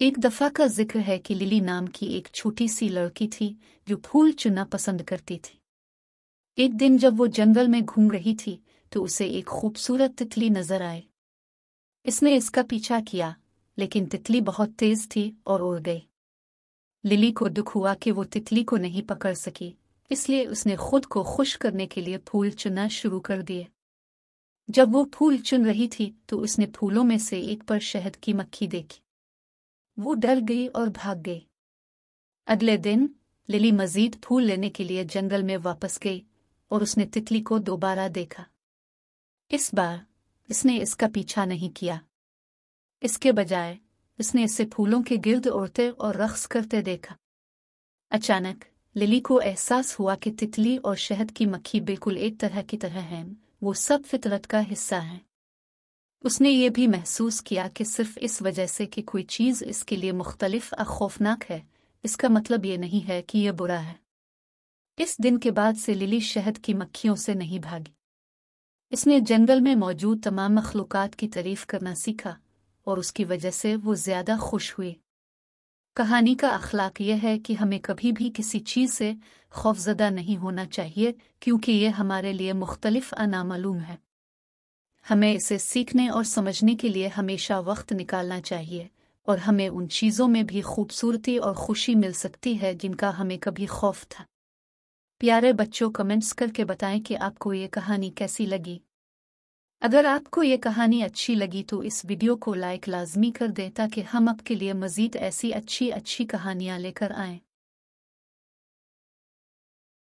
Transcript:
एक दफा का जिक्र है कि लिली नाम की एक छोटी सी लड़की थी जो फूल चुनना पसंद करती थी एक दिन जब वो जंगल में घूम रही थी तो उसे एक खूबसूरत तितली नजर आए इसने इसका पीछा किया लेकिन तितली बहुत तेज थी और उड़ गई लिली को दुख हुआ कि वो तितली को नहीं पकड़ सकी इसलिए उसने खुद को खुश करने के लिए फूल चुनना शुरू कर दिए जब वो फूल चुन रही थी तो उसने फूलों में से एक पर शहद की मक्खी देखी वो डर गई और भाग गई अगले दिन लिली मजीद फूल लेने के लिए जंगल में वापस गई और उसने तितली को दोबारा देखा इस बार इसने इसका पीछा नहीं किया इसके बजाय उसने इसे फूलों के गिर्द उड़ते और रक्स करते देखा अचानक लिली को एहसास हुआ कि तितली और शहद की मक्खी बिल्कुल एक तरह की तरह हैं वो सब फितरत का हिस्सा हैं उसने ये भी महसूस किया कि सिर्फ इस वजह से कि कोई चीज़ इसके लिए मुख्तलिफ और खौफनाक है इसका मतलब ये नहीं है कि यह बुरा है इस दिन के बाद से लिली शहद की मक्खियों से नहीं भागी इसने जंगल में मौजूद तमाम मखलूक की तारीफ करना सीखा और उसकी वजह से वो ज़्यादा खुश हुए कहानी का अखलाक यह है कि हमें कभी भी किसी चीज़ से खौफजदा नहीं होना चाहिए क्योंकि ये हमारे लिए मुख्तलिफ अनामालूम है हमें इसे सीखने और समझने के लिए हमेशा वक्त निकालना चाहिए और हमें उन चीज़ों में भी खूबसूरती और खुशी मिल सकती है जिनका हमें कभी खौफ था प्यारे बच्चों कमेंट्स करके बताएं कि आपको ये कहानी कैसी लगी अगर आपको ये कहानी अच्छी लगी तो इस वीडियो को लाइक लाजमी कर दें ताकि हम आपके लिए मज़ीद ऐसी अच्छी अच्छी कहानियाँ लेकर आएं